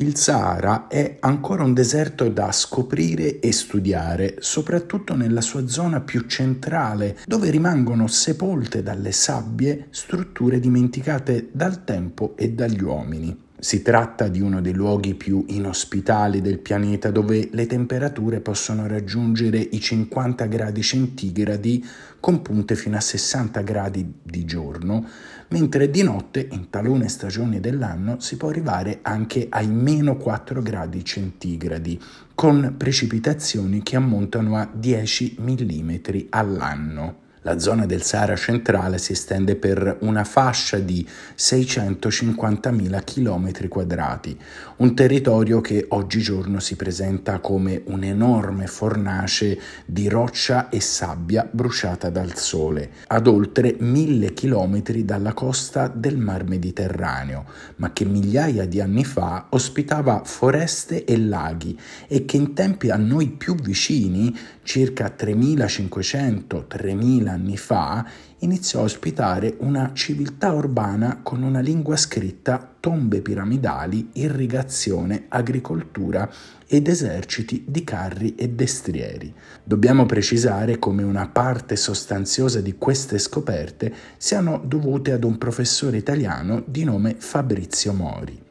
Il Sahara è ancora un deserto da scoprire e studiare, soprattutto nella sua zona più centrale, dove rimangono sepolte dalle sabbie strutture dimenticate dal tempo e dagli uomini. Si tratta di uno dei luoghi più inospitali del pianeta dove le temperature possono raggiungere i 50 gradi centigradi con punte fino a 60 gradi di giorno, mentre di notte in talune stagioni dell'anno si può arrivare anche ai meno 4 gradi centigradi, con precipitazioni che ammontano a 10 mm all'anno. La zona del Sahara centrale si estende per una fascia di 650.000 km quadrati, un territorio che oggigiorno si presenta come un'enorme fornace di roccia e sabbia bruciata dal sole, ad oltre 1000 km dalla costa del Mar Mediterraneo, ma che migliaia di anni fa ospitava foreste e laghi e che in tempi a noi più vicini circa 3500-3000 anni fa, iniziò a ospitare una civiltà urbana con una lingua scritta, tombe piramidali, irrigazione, agricoltura ed eserciti di carri e destrieri. Dobbiamo precisare come una parte sostanziosa di queste scoperte siano dovute ad un professore italiano di nome Fabrizio Mori.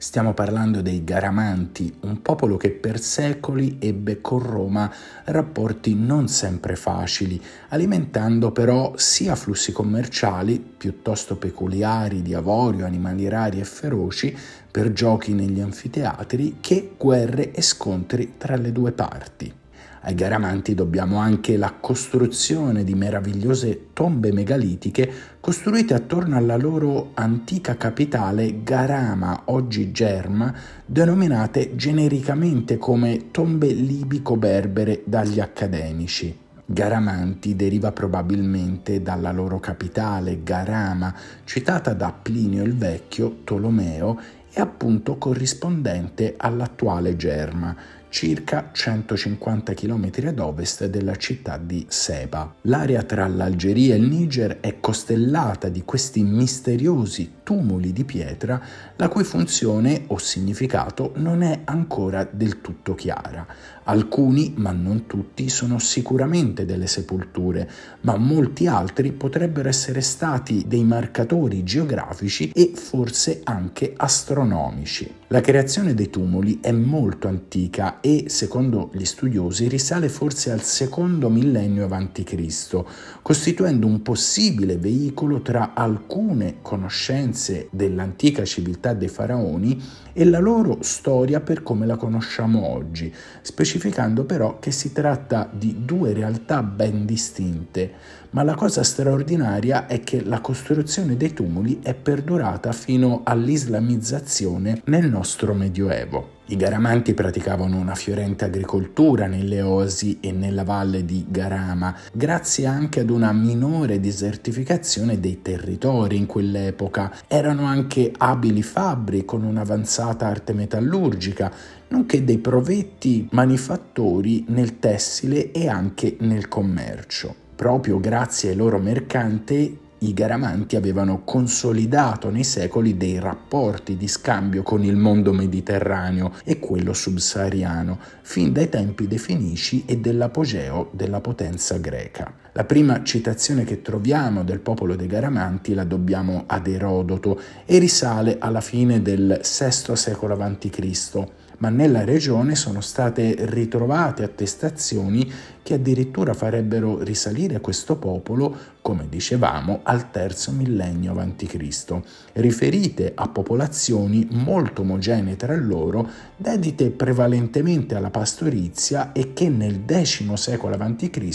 Stiamo parlando dei Garamanti, un popolo che per secoli ebbe con Roma rapporti non sempre facili, alimentando però sia flussi commerciali, piuttosto peculiari di avorio, animali rari e feroci, per giochi negli anfiteatri, che guerre e scontri tra le due parti. Ai Garamanti dobbiamo anche la costruzione di meravigliose tombe megalitiche costruite attorno alla loro antica capitale Garama, oggi Germa, denominate genericamente come tombe libico-berbere dagli accademici. Garamanti deriva probabilmente dalla loro capitale, Garama, citata da Plinio il Vecchio, Tolomeo e appunto corrispondente all'attuale Germa circa 150 km ad ovest della città di Seba. L'area tra l'Algeria e il Niger è costellata di questi misteriosi tumuli di pietra la cui funzione o significato non è ancora del tutto chiara. Alcuni, ma non tutti, sono sicuramente delle sepolture, ma molti altri potrebbero essere stati dei marcatori geografici e forse anche astronomici. La creazione dei tumuli è molto antica e, secondo gli studiosi, risale forse al secondo millennio a.C., costituendo un possibile veicolo tra alcune conoscenze dell'antica civiltà dei faraoni e la loro storia per come la conosciamo oggi, specificando però che si tratta di due realtà ben distinte. Ma la cosa straordinaria è che la costruzione dei tumuli è perdurata fino all'islamizzazione nel nostro Medioevo. I Garamanti praticavano una fiorente agricoltura nelle osi e nella valle di Garama, grazie anche ad una minore desertificazione dei territori in quell'epoca. Erano anche abili fabbri con un'avanzata arte metallurgica, nonché dei provetti manifattori nel tessile e anche nel commercio. Proprio grazie ai loro mercanti i Garamanti avevano consolidato nei secoli dei rapporti di scambio con il mondo mediterraneo e quello subsahariano, fin dai tempi dei Fenici e dell'apogeo della potenza greca. La prima citazione che troviamo del popolo dei Garamanti la dobbiamo ad Erodoto e risale alla fine del VI secolo a.C., ma nella regione sono state ritrovate attestazioni che addirittura farebbero risalire questo popolo, come dicevamo, al terzo millennio a.C., riferite a popolazioni molto omogenee tra loro, dedite prevalentemente alla pastorizia e che nel X secolo a.C.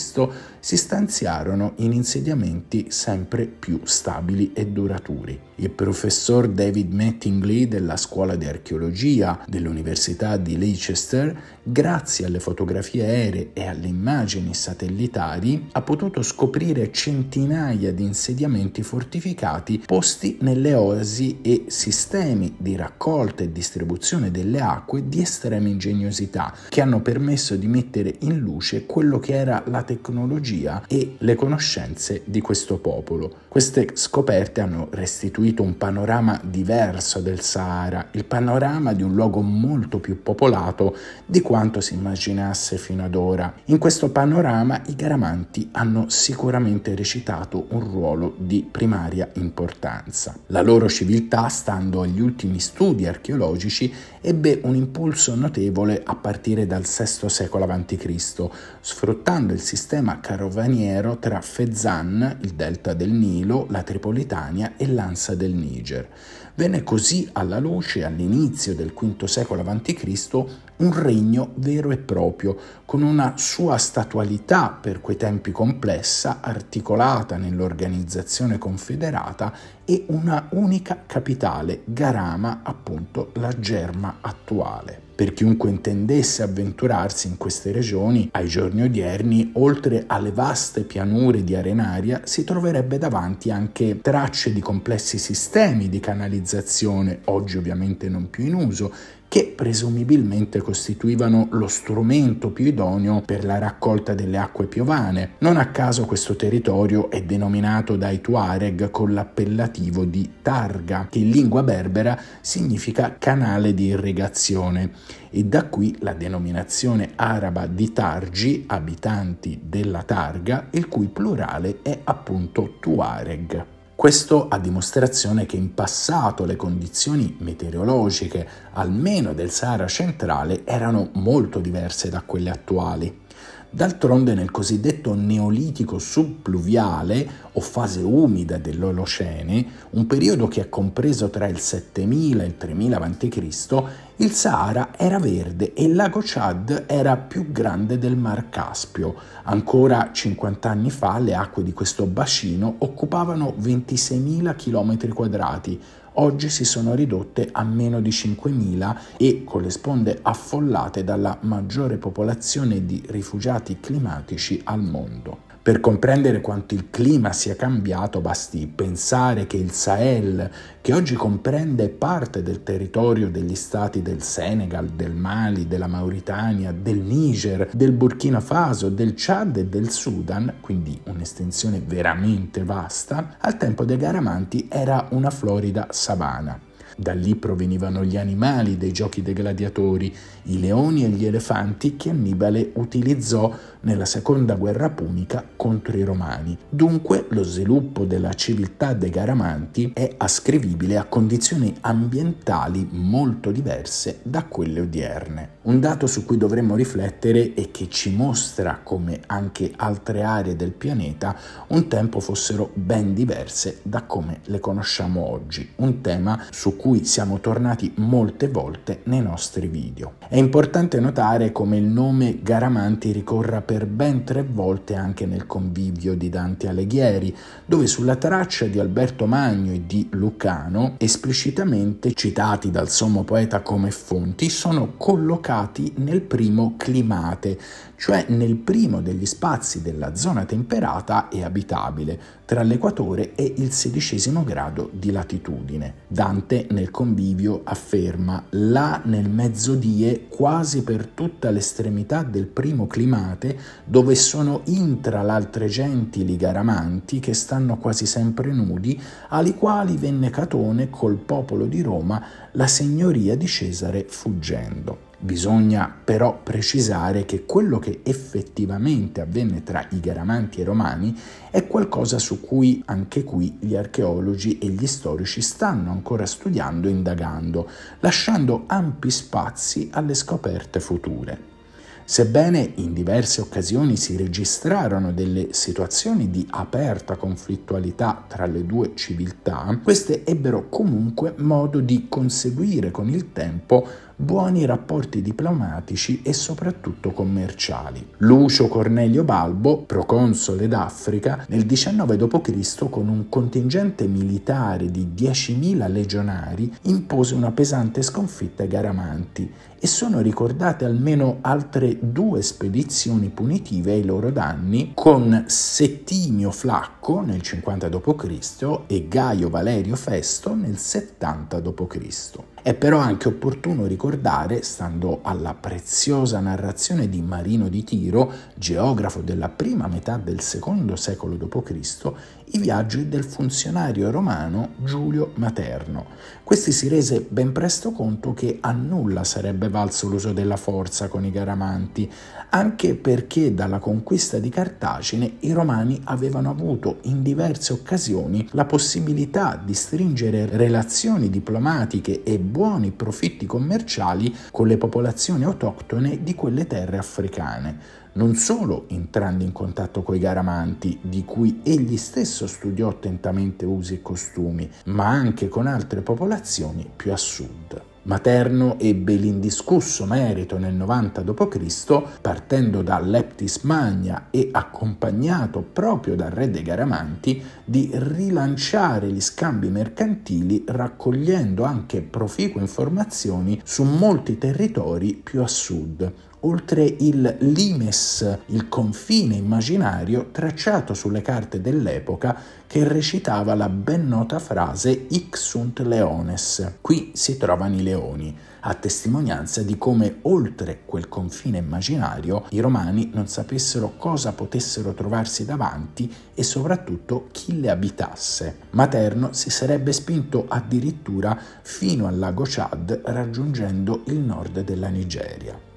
si stanziarono in insediamenti sempre più stabili e duraturi. Il professor David Mettingley della Scuola di Archeologia dell'Università di Leicester, grazie alle fotografie aeree e alle immagini immagini satellitari ha potuto scoprire centinaia di insediamenti fortificati posti nelle oasi e sistemi di raccolta e distribuzione delle acque di estrema ingegnosità che hanno permesso di mettere in luce quello che era la tecnologia e le conoscenze di questo popolo. Queste scoperte hanno restituito un panorama diverso del Sahara, il panorama di un luogo molto più popolato di quanto si immaginasse fino ad ora. In questo questo panorama i Garamanti hanno sicuramente recitato un ruolo di primaria importanza. La loro civiltà, stando agli ultimi studi archeologici, ebbe un impulso notevole a partire dal VI secolo a.C., sfruttando il sistema carovaniero tra Fezzan, il delta del Nilo, la Tripolitania e l'Ansa del Niger venne così alla luce all'inizio del V secolo a.C. un regno vero e proprio, con una sua statualità per quei tempi complessa, articolata nell'organizzazione confederata e una unica capitale, Garama, appunto la Germa attuale. Per chiunque intendesse avventurarsi in queste regioni, ai giorni odierni, oltre alle vaste pianure di arenaria, si troverebbe davanti anche tracce di complessi sistemi di canalizzazione, oggi ovviamente non più in uso, che presumibilmente costituivano lo strumento più idoneo per la raccolta delle acque piovane. Non a caso questo territorio è denominato dai Tuareg con l'appellativo di Targa, che in lingua berbera significa canale di irrigazione, e da qui la denominazione araba di Targi, abitanti della Targa, il cui plurale è appunto Tuareg. Questo a dimostrazione che in passato le condizioni meteorologiche, almeno del Sahara centrale, erano molto diverse da quelle attuali. D'altronde nel cosiddetto neolitico subpluviale o fase umida dell'Olocene, un periodo che è compreso tra il 7000 e il 3000 a.C., il Sahara era verde e il lago Chad era più grande del Mar Caspio. Ancora 50 anni fa le acque di questo bacino occupavano 26.000 km quadrati, oggi si sono ridotte a meno di 5.000 e corrisponde affollate dalla maggiore popolazione di rifugiati climatici al mondo. Per comprendere quanto il clima sia cambiato basti pensare che il Sahel, che oggi comprende parte del territorio degli stati del Senegal, del Mali, della Mauritania, del Niger, del Burkina Faso, del Chad e del Sudan, quindi un'estensione veramente vasta, al tempo dei Garamanti era una florida savana. Da lì provenivano gli animali dei giochi dei gladiatori, i leoni e gli elefanti che Annibale utilizzò nella seconda guerra punica contro i Romani. Dunque lo sviluppo della civiltà dei Garamanti è ascrivibile a condizioni ambientali molto diverse da quelle odierne. Un dato su cui dovremmo riflettere e che ci mostra come anche altre aree del pianeta un tempo fossero ben diverse da come le conosciamo oggi, un tema su cui siamo tornati molte volte nei nostri video. È importante notare come il nome Garamanti ricorra per per ben tre volte anche nel convivio di Dante Alighieri, dove sulla traccia di Alberto Magno e di Lucano, esplicitamente citati dal sommo poeta come fonti, sono collocati nel primo climate, cioè nel primo degli spazi della zona temperata e abitabile, tra l'equatore e il sedicesimo grado di latitudine. Dante nel convivio afferma là nel mezzodie quasi per tutta l'estremità del primo climate dove sono intra l'altre genti garamanti che stanno quasi sempre nudi, ali quali venne Catone col popolo di Roma la signoria di Cesare fuggendo. Bisogna però precisare che quello che effettivamente avvenne tra i Garamanti e i Romani è qualcosa su cui anche qui gli archeologi e gli storici stanno ancora studiando e indagando, lasciando ampi spazi alle scoperte future. Sebbene in diverse occasioni si registrarono delle situazioni di aperta conflittualità tra le due civiltà, queste ebbero comunque modo di conseguire con il tempo buoni rapporti diplomatici e soprattutto commerciali. Lucio Cornelio Balbo, proconsole d'Africa, nel 19 d.C. con un contingente militare di 10.000 legionari impose una pesante sconfitta ai Garamanti e sono ricordate almeno altre due spedizioni punitive ai loro danni con Settimio Flacco nel 50 d.C. e Gaio Valerio Festo nel 70 d.C. È però anche opportuno ricordare ricordare, stando alla preziosa narrazione di Marino di Tiro, geografo della prima metà del secondo secolo d.C., i viaggi del funzionario romano Giulio Materno. Questi si rese ben presto conto che a nulla sarebbe valso l'uso della forza con i Garamanti, anche perché dalla conquista di Cartagine i romani avevano avuto in diverse occasioni la possibilità di stringere relazioni diplomatiche e buoni profitti commerciali con le popolazioni autoctone di quelle terre africane non solo entrando in contatto coi garamanti, di cui egli stesso studiò attentamente usi e costumi, ma anche con altre popolazioni più a sud. Materno ebbe l'indiscusso merito nel 90 d.C., partendo da Leptis Magna e accompagnato proprio dal re dei Garamanti, di rilanciare gli scambi mercantili raccogliendo anche proficue informazioni su molti territori più a sud, oltre il limes, il confine immaginario tracciato sulle carte dell'epoca che recitava la ben nota frase Ic sunt leones, qui si trovano i leoni, a testimonianza di come oltre quel confine immaginario i romani non sapessero cosa potessero trovarsi davanti e soprattutto chi le abitasse. Materno si sarebbe spinto addirittura fino al lago Chad raggiungendo il nord della Nigeria.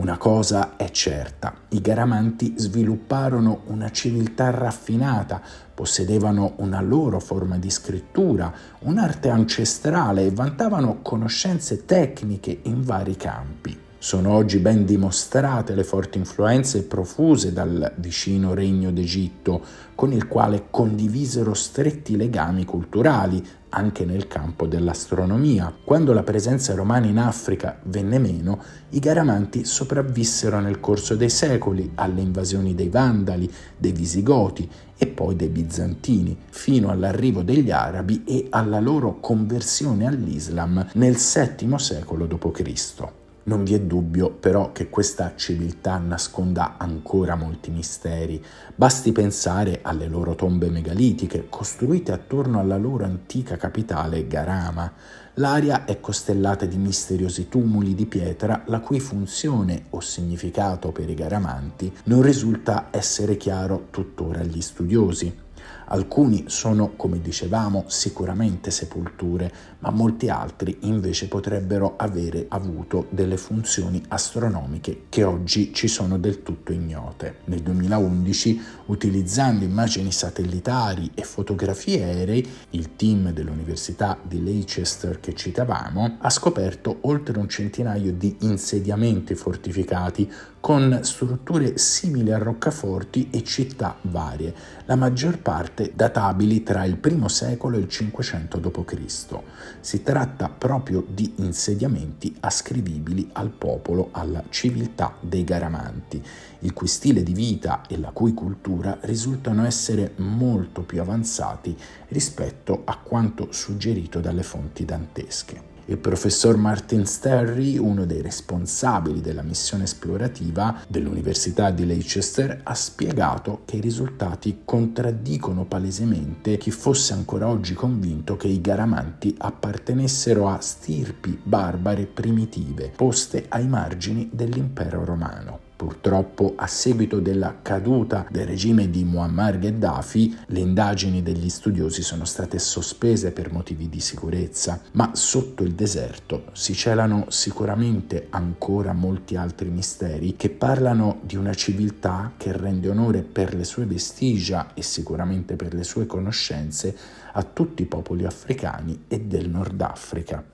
Una cosa è certa, i Garamanti svilupparono una civiltà raffinata, possedevano una loro forma di scrittura, un'arte ancestrale e vantavano conoscenze tecniche in vari campi. Sono oggi ben dimostrate le forti influenze profuse dal vicino Regno d'Egitto, con il quale condivisero stretti legami culturali, anche nel campo dell'astronomia. Quando la presenza romana in Africa venne meno, i Garamanti sopravvissero nel corso dei secoli alle invasioni dei Vandali, dei Visigoti e poi dei Bizantini, fino all'arrivo degli Arabi e alla loro conversione all'Islam nel VII secolo d.C. Non vi è dubbio però che questa civiltà nasconda ancora molti misteri. Basti pensare alle loro tombe megalitiche costruite attorno alla loro antica capitale Garama. L'area è costellata di misteriosi tumuli di pietra la cui funzione o significato per i garamanti non risulta essere chiaro tuttora agli studiosi. Alcuni sono, come dicevamo, sicuramente sepolture, ma molti altri invece potrebbero avere avuto delle funzioni astronomiche che oggi ci sono del tutto ignote. Nel 2011, utilizzando immagini satellitari e fotografie aeree, il team dell'Università di Leicester che citavamo ha scoperto oltre un centinaio di insediamenti fortificati con strutture simili a roccaforti e città varie, la maggior parte databili tra il I secolo e il 500 d.C. Si tratta proprio di insediamenti ascrivibili al popolo, alla civiltà dei Garamanti, il cui stile di vita e la cui cultura risultano essere molto più avanzati rispetto a quanto suggerito dalle fonti dantesche. Il professor Martin Sterry, uno dei responsabili della missione esplorativa dell'Università di Leicester, ha spiegato che i risultati contraddicono palesemente chi fosse ancora oggi convinto che i Garamanti appartenessero a stirpi barbare primitive poste ai margini dell'impero romano. Purtroppo, a seguito della caduta del regime di Muammar Gheddafi, le indagini degli studiosi sono state sospese per motivi di sicurezza, ma sotto il deserto si celano sicuramente ancora molti altri misteri che parlano di una civiltà che rende onore per le sue vestigia e sicuramente per le sue conoscenze a tutti i popoli africani e del Nord Africa.